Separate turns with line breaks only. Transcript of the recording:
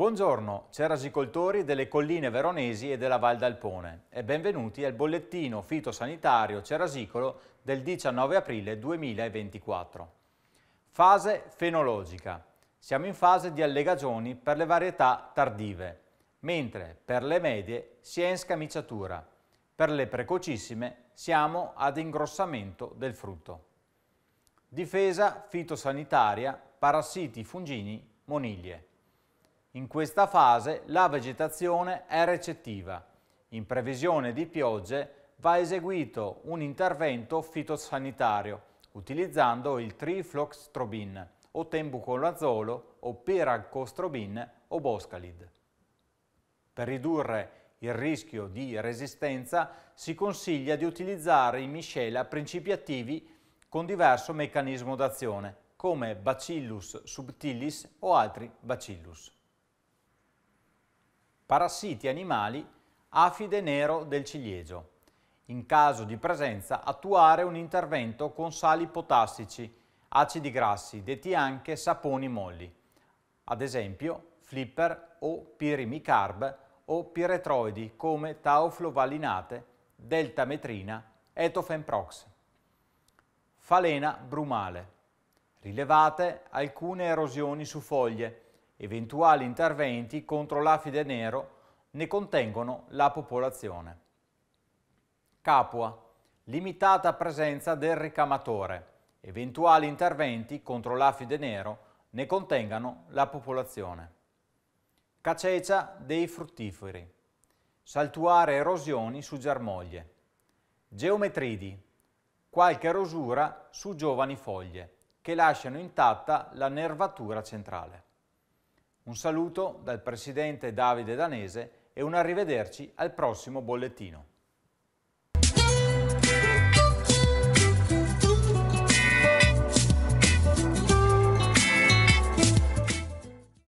Buongiorno, cerasicoltori delle colline veronesi e della Val d'Alpone e benvenuti al bollettino fitosanitario cerasicolo del 19 aprile 2024. Fase fenologica. Siamo in fase di allegagioni per le varietà tardive, mentre per le medie si è in scamiciatura. Per le precocissime siamo ad ingrossamento del frutto. Difesa fitosanitaria, parassiti, fungini, moniglie. In questa fase la vegetazione è recettiva. In previsione di piogge va eseguito un intervento fitosanitario utilizzando il trifloxtrobin o tembucolazolo o piracostrobin o boscalid. Per ridurre il rischio di resistenza si consiglia di utilizzare in miscela principi attivi con diverso meccanismo d'azione come Bacillus subtilis o altri Bacillus parassiti animali, afide nero del ciliegio. In caso di presenza, attuare un intervento con sali potassici, acidi grassi, detti anche saponi molli, ad esempio flipper o pirimicarb o piretroidi come tauflovalinate, deltametrina, etofenprox. Falena brumale. Rilevate alcune erosioni su foglie, Eventuali interventi contro l'afide nero ne contengono la popolazione. Capua. Limitata presenza del ricamatore. Eventuali interventi contro l'afide nero ne contengano la popolazione. Cacecia dei fruttiferi. Saltuare erosioni su germoglie. Geometridi. Qualche rosura su giovani foglie che lasciano intatta la nervatura centrale. Un saluto dal Presidente Davide Danese e un arrivederci al prossimo bollettino.